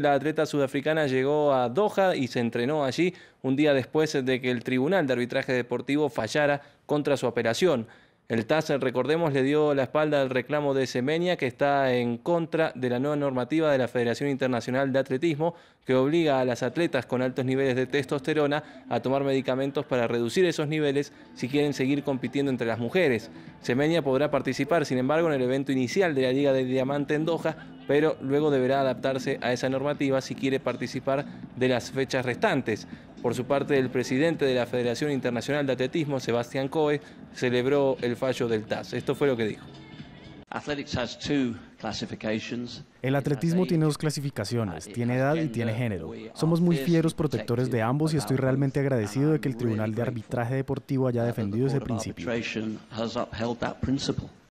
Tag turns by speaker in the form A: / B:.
A: la atleta sudafricana llegó a Doha y se entrenó allí un día después de que el Tribunal de Arbitraje Deportivo fallara contra su apelación. El TASER, recordemos, le dio la espalda al reclamo de Semenia, que está en contra de la nueva normativa de la Federación Internacional de Atletismo, que obliga a las atletas con altos niveles de testosterona a tomar medicamentos para reducir esos niveles si quieren seguir compitiendo entre las mujeres. Semenia podrá participar, sin embargo, en el evento inicial de la Liga de Diamante en Doha, pero luego deberá adaptarse a esa normativa si quiere participar de las fechas restantes. Por su parte, el presidente de la Federación Internacional de Atletismo, Sebastián Coe, celebró el fallo del TAS. Esto fue lo que dijo.
B: El atletismo tiene dos clasificaciones, tiene edad y tiene género. Somos muy fieros protectores de ambos y estoy realmente agradecido de que el Tribunal de Arbitraje Deportivo haya defendido ese principio.